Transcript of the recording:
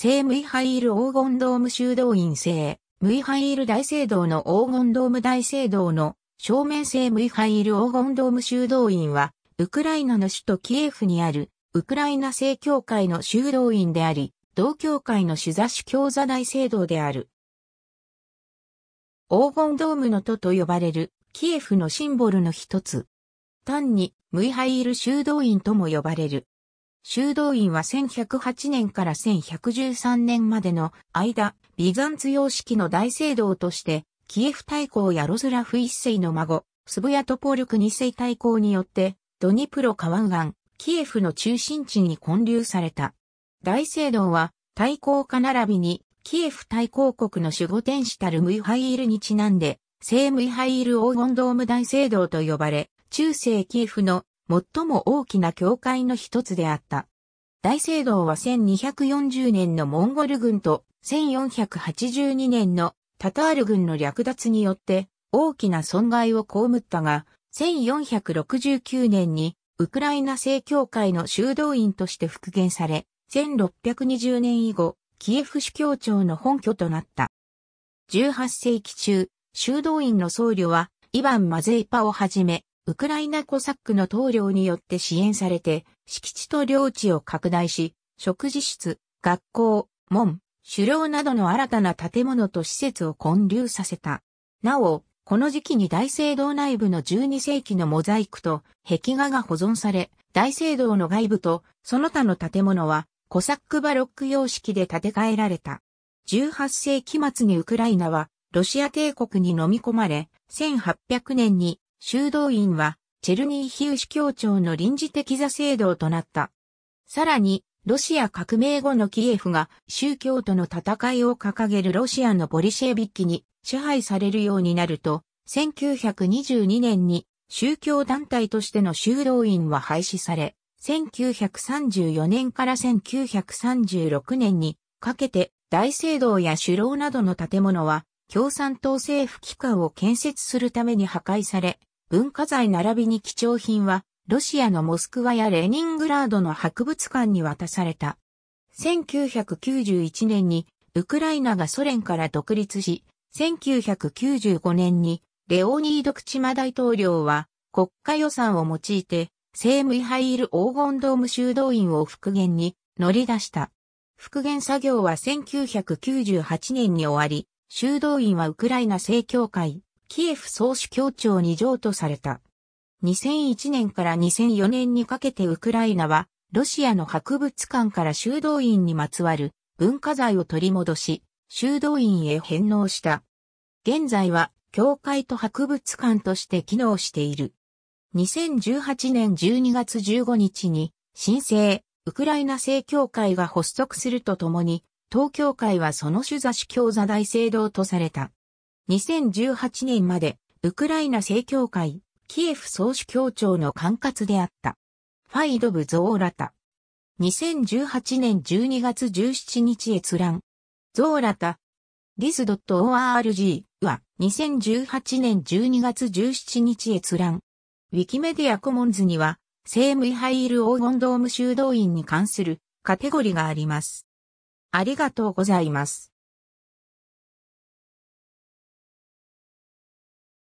聖ムイハイール黄金ドーム修道院聖、ムイハイール大聖堂の黄金ドーム大聖堂の正面聖ムイハイール黄金ドーム修道院は、ウクライナの首都キエフにある、ウクライナ正教会の修道院であり、同教会の主座主教座大聖堂である。黄金ドームの都と呼ばれる、キエフのシンボルの一つ。単に、ムイハイール修道院とも呼ばれる。修道院は1108年から1113年までの間、ビザンツ様式の大聖堂として、キエフ大公やロズラフ一世の孫、スブヤトポリュク二世大公によって、ドニプロ川岸、キエフの中心地に建立された。大聖堂は、大公家並びに、キエフ大公国の守護天使たるムイハイールにちなんで、聖ムイハイール黄金ドーム大聖堂と呼ばれ、中世キエフの最も大きな教会の一つであった。大聖堂は1240年のモンゴル軍と1482年のタタール軍の略奪によって大きな損害を被ったが、1469年にウクライナ正教会の修道院として復元され、1620年以後、キエフ主教庁の本拠となった。18世紀中、修道院の僧侶はイヴァン・マゼイパをはじめ、ウクライナコサックの棟梁によって支援されて、敷地と領地を拡大し、食事室、学校、門、狩猟などの新たな建物と施設を建立させた。なお、この時期に大聖堂内部の12世紀のモザイクと壁画が保存され、大聖堂の外部とその他の建物はコサックバロック様式で建て替えられた。18世紀末にウクライナはロシア帝国に飲み込まれ、1800年に修道院は、チェルニーヒウ市教庁の臨時的座制度となった。さらに、ロシア革命後のキエフが宗教との戦いを掲げるロシアのボリシェビッキに支配されるようになると、1922年に宗教団体としての修道院は廃止され、1934年から1936年にかけて大聖堂や首楼などの建物は共産党政府機関を建設するために破壊され、文化財並びに貴重品は、ロシアのモスクワやレニングラードの博物館に渡された。1991年に、ウクライナがソ連から独立し、1995年に、レオニード・クチマ大統領は、国家予算を用いて、ームイハイール黄金ドーム修道院を復元に乗り出した。復元作業は1998年に終わり、修道院はウクライナ正教会、キエフ総主教庁に譲渡された。2001年から2004年にかけてウクライナは、ロシアの博物館から修道院にまつわる文化財を取り戻し、修道院へ返納した。現在は、教会と博物館として機能している。2018年12月15日に、新生、ウクライナ正教会が発足するとともに、東教会はその主座主教座大聖堂とされた。2018年まで、ウクライナ正教会、キエフ総主教庁の管轄であった。ファイドブ・ゾーラタ。2018年12月17日閲覧。ゾーラタ。h i s o r g は2018年12月17日閲覧。ウィキメディアコモンズには、聖ムイハイル黄金ドーム修道院に関するカテゴリがあります。ありがとうございます。